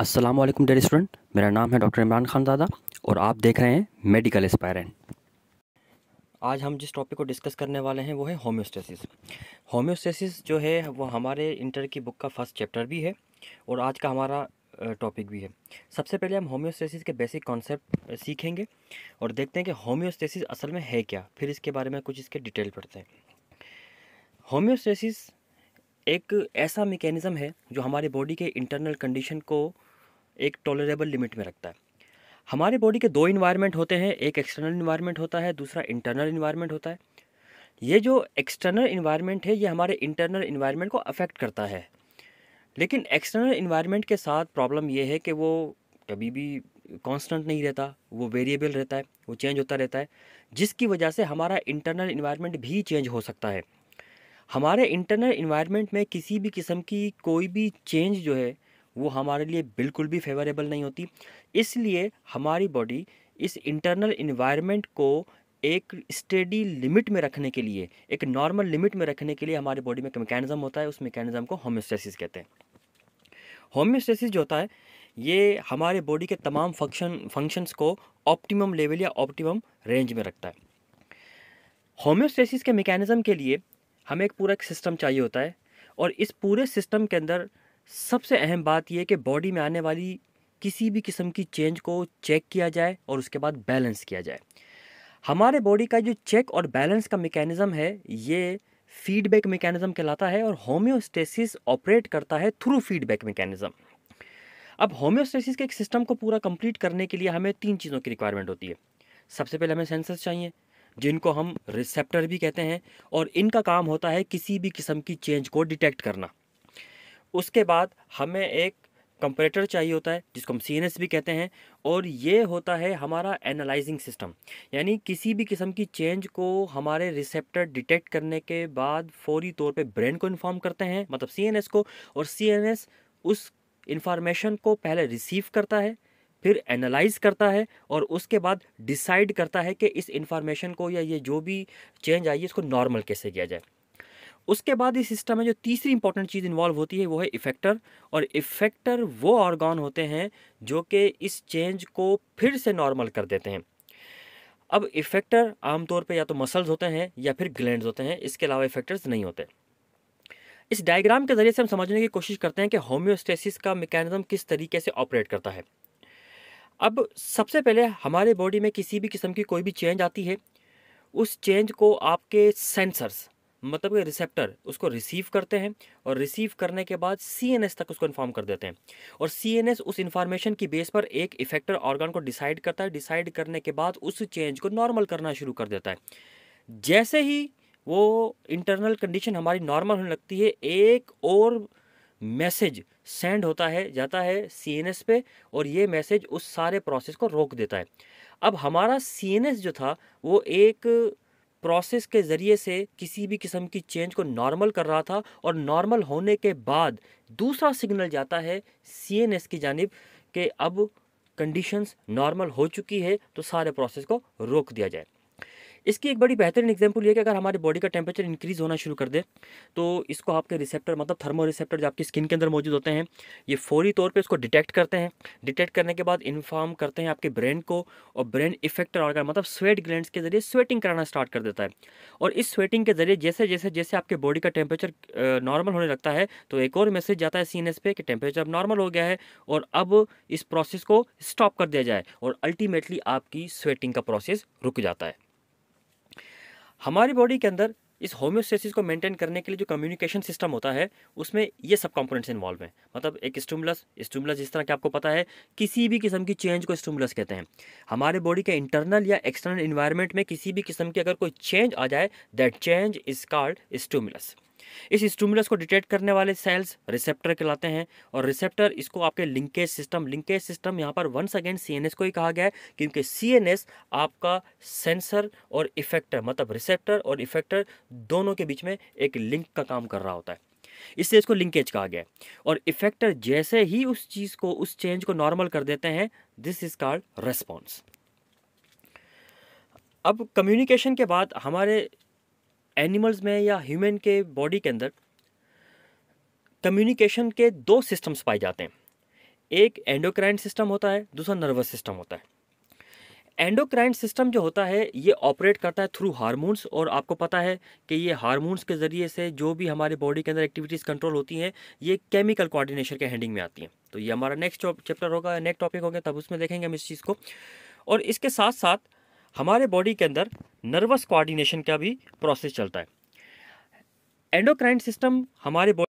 अस्सलाम वालेकुम dear student मेरा नाम है डॉक्टर इमरान खान दादा और आप देख रहे हैं मेडिकल एस्पायरेंट आज हम जिस टॉपिक को डिस्कस करने वाले हैं वो है होम्योस्टेसिस होम्योस्टेसिस जो है वो हमारे इंटर की बुक का फर्स्ट चैप्टर भी है और आज का हमारा टॉपिक भी है सबसे पहले हम होम्योस्टेसिस के बेसिक कॉन्सेप्ट सीखेंगे और देखते हैं कि होम्योस्टेसिस असल में है क्या फिर इसके बारे में कुछ इसके डिटेल पढ़ते हैं होम्योस्टेसिस एक ऐसा मेकेनिज़म है जो हमारे बॉडी के इंटरनल कंडीशन को एक टॉलरेबल लिमिट में रखता है हमारे बॉडी के दो इन्वायरमेंट होते हैं एक एक्सटर्नल इन्वायरमेंट होता है दूसरा इंटरनल इन्वायरमेंट होता है ये जो एक्सटर्नल इन्वायरमेंट है ये हमारे इंटरनल इन्वायरमेंट को अफेक्ट करता है लेकिन एक्सटर्नल इन्वायरमेंट के साथ प्रॉब्लम ये है कि वो कभी भी कांस्टेंट नहीं रहता वो वेरिएबल रहता है वो चेंज होता रहता है जिसकी वजह से हमारा इंटरनल इन्वायरमेंट भी चेंज हो सकता है हमारे इंटरनल इन्वायरमेंट में किसी भी किस्म की कोई भी चेंज जो है वो हमारे लिए बिल्कुल भी फेवरेबल नहीं होती इसलिए हमारी बॉडी इस इंटरनल इन्वायरमेंट को एक स्टेडी लिमिट में रखने के लिए एक नॉर्मल लिमिट में रखने के लिए हमारे बॉडी में एक मैकेनिज़म होता है उस मैकेनिज़म को होम्योस्टेसिस कहते हैं होम्योस्टेसिस जो होता है ये हमारे बॉडी के तमाम फंक्शन फंक्शंस को ऑप्टिमम लेवल या ऑप्टिमम रेंज में रखता है होम्योस्टेसिस के मैकेनिज़म के लिए हमें एक पूरा एक सिस्टम चाहिए होता है और इस पूरे सिस्टम के अंदर सबसे अहम बात यह कि बॉडी में आने वाली किसी भी किस्म की चेंज को चेक किया जाए और उसके बाद बैलेंस किया जाए हमारे बॉडी का जो चेक और बैलेंस का मेकेनिज़म है ये फीडबैक मेकेनिज़म कहलाता है और होम्योस्टेसिस ऑपरेट करता है थ्रू फीडबैक मेकेनिज़म अब होम्योस्टेसिस के एक सिस्टम को पूरा कंप्लीट करने के लिए हमें तीन चीज़ों की रिक्वायरमेंट होती है सबसे पहले हमें सेंसर्स चाहिए जिनको हम रिसेप्टर भी कहते हैं और इनका काम होता है किसी भी किस्म की चेंज को डिटेक्ट करना उसके बाद हमें एक कंपरेटर चाहिए होता है जिसको हम सी भी कहते हैं और ये होता है हमारा एनालाइजिंग सिस्टम यानी किसी भी किस्म की चेंज को हमारे रिसेप्टर डिटेक्ट करने के बाद फौरी तौर पे ब्रेन को इन्फॉर्म करते हैं मतलब सी को और सी उस इंफॉर्मेशन को पहले रिसीव करता है फिर एनालाइज करता है और उसके बाद डिसाइड करता है कि इस इंफॉर्मेशन को या ये जो भी चेंज आई है इसको नॉर्मल कैसे किया जाए उसके बाद इस सिस्टम में जो तीसरी इंपॉर्टेंट चीज़ इन्वॉल्व होती है वो है इफेक्टर और इफेक्टर वो ऑर्गान होते हैं जो कि इस चेंज को फिर से नॉर्मल कर देते हैं अब इफेक्टर आमतौर पे या तो मसल्स होते हैं या फिर ग्लैंड होते हैं इसके अलावा इफेक्टर्स नहीं होते इस डायग्राम के ज़रिए से हम समझने की कोशिश करते हैं कि होम्योस्टेसिस का मेकेनिज़म किस तरीके से ऑपरेट करता है अब सबसे पहले हमारे बॉडी में किसी भी किस्म की कोई भी चेंज आती है उस चेंज को आपके सेंसर्स मतलब कि रिसेप्टर उसको रिसीव करते हैं और रिसीव करने के बाद सी तक उसको इन्फॉर्म कर देते हैं और सी उस इन्फॉर्मेशन की बेस पर एक इफेक्टर ऑर्गन को डिसाइड करता है डिसाइड करने के बाद उस चेंज को नॉर्मल करना शुरू कर देता है जैसे ही वो इंटरनल कंडीशन हमारी नॉर्मल होने लगती है एक और मैसेज सेंड होता है जाता है सी पे और ये मैसेज उस सारे प्रोसेस को रोक देता है अब हमारा सी जो था वो एक प्रोसेस के ज़रिए से किसी भी किस्म की चेंज को नॉर्मल कर रहा था और नॉर्मल होने के बाद दूसरा सिग्नल जाता है सी एन एस की जानब के अब कंडीशंस नॉर्मल हो चुकी है तो सारे प्रोसेस को रोक दिया जाए इसकी एक बड़ी बेहतरीन एग्जाम्पल ये कि अगर हमारे बॉडी का टेम्परेचर इंक्रीज़ होना शुरू कर दे तो इसको आपके रिसेप्टर मतलब थर्मो रिसेप्टर जो आपकी स्किन के अंदर मौजूद होते हैं ये फौरी तौर पर इसको डिटेक्ट करते हैं डिटेक्ट करने के बाद इन्फॉर्म करते हैं आपके ब्रेन को और ब्रेन इफेक्टर ऑर्गन मतलब स्वेट ग्लैंड के जरिए स्वेटिंग कराना स्टार्ट कर देता है और इस स्वेटिंग के जरिए जैसे जैसे जैसे आपके बॉडी का टेम्परेचर नॉर्मल होने लगता है तो एक और मैसेज जाता है सी पे कि टेम्परेचर अब नॉर्मल हो गया है और अब इस प्रोसेस को स्टॉप कर दिया जाए और अल्टीमेटली आपकी स्वेटिंग का प्रोसेस रुक जाता है हमारी बॉडी के अंदर इस होम्योस्टेसिस को मेंटेन करने के लिए जो कम्युनिकेशन सिस्टम होता है उसमें ये सब कंपोनेंट्स इन्वॉल्व हैं मतलब एक स्टूमुलस स्टूमुलस जिस तरह के आपको पता है किसी भी किस्म की चेंज को स्टूमुलस कहते हैं हमारे बॉडी के इंटरनल या एक्सटर्नल इन्वायरमेंट में किसी भी किस्म की अगर कोई चेंज आ जाए that change is called stimulus इस स्टूमुलस को डिटेक्ट करने वाले सेल्स रिसेप्टर कहलाते हैं और रिसेप्टर इसको आपके लिंकेज सिस्टम लिंकेज सिस्टम यहाँ पर वंस अगेन सी को ही कहा गया है क्योंकि सी आपका सेंसर और इफेक्टर मतलब रिसेप्टर और इफेक्टर दोनों के बीच में एक लिंक का काम कर रहा होता है इससे इसको लिंकेज कहा गया और इफेक्टर जैसे ही उस चीज़ को उस चेंज को नॉर्मल कर देते हैं दिस इज कॉल्ड रेस्पॉन्स अब कम्युनिकेशन के बाद हमारे एनिमल्स में या ह्यूमन के बॉडी के अंदर कम्युनिकेशन के दो सिस्टम्स पाए जाते हैं एक एंडोक्राइन सिस्टम होता है दूसरा नर्वस सिस्टम होता है एंडोक्राइन सिस्टम जो होता है ये ऑपरेट करता है थ्रू हार्मोन्स और आपको पता है कि ये हार्मोन्स के ज़रिए से जो भी हमारे बॉडी के अंदर एक्टिविटीज़ कंट्रोल होती हैं ये केमिकल कोऑर्डिनेशन के हैंडिंग में आती हैं तो ये हमारा नेक्स्ट चैप्टर होगा नेक्स्ट टॉपिक होगा तब उसमें देखेंगे हम इस चीज़ को और इसके साथ साथ हमारे बॉडी के अंदर नर्वस कोऑर्डिनेशन का भी प्रोसेस चलता है एंडोक्राइन सिस्टम हमारे